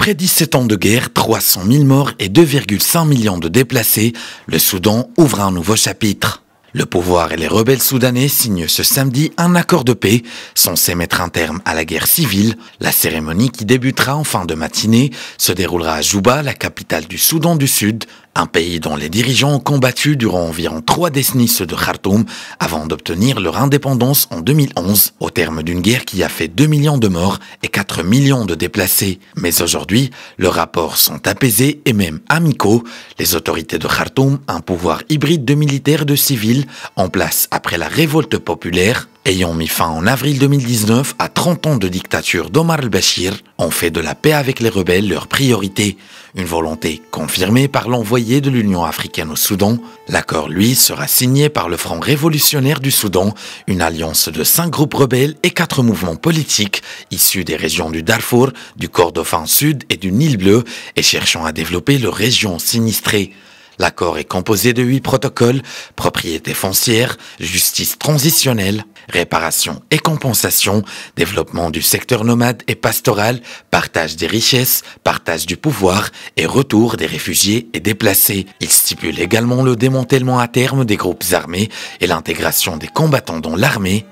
Après 17 ans de guerre, 300 000 morts et 2,5 millions de déplacés, le Soudan ouvre un nouveau chapitre. Le pouvoir et les rebelles soudanais signent ce samedi un accord de paix censé mettre un terme à la guerre civile. La cérémonie qui débutera en fin de matinée se déroulera à Juba, la capitale du Soudan du Sud, un pays dont les dirigeants ont combattu durant environ trois décennies ceux de Khartoum avant d'obtenir leur indépendance en 2011, au terme d'une guerre qui a fait 2 millions de morts et 4 millions de déplacés. Mais aujourd'hui, leurs rapports sont apaisés et même amicaux. Les autorités de Khartoum, un pouvoir hybride de militaires et de civils, en place après la révolte populaire, ayant mis fin en avril 2019 à 30 ans de dictature d'Omar al-Bashir, ont fait de la paix avec les rebelles leur priorité, une volonté confirmée par l'envoyé de l'Union africaine au Soudan. L'accord, lui, sera signé par le Front révolutionnaire du Soudan, une alliance de cinq groupes rebelles et quatre mouvements politiques issus des régions du Darfour, du Kordofan Sud et du Nil Bleu, et cherchant à développer leur région sinistrée. L'accord est composé de huit protocoles, propriété foncière, justice transitionnelle, réparation et compensation, développement du secteur nomade et pastoral, partage des richesses, partage du pouvoir et retour des réfugiés et déplacés. Il stipule également le démantèlement à terme des groupes armés et l'intégration des combattants dans l'armée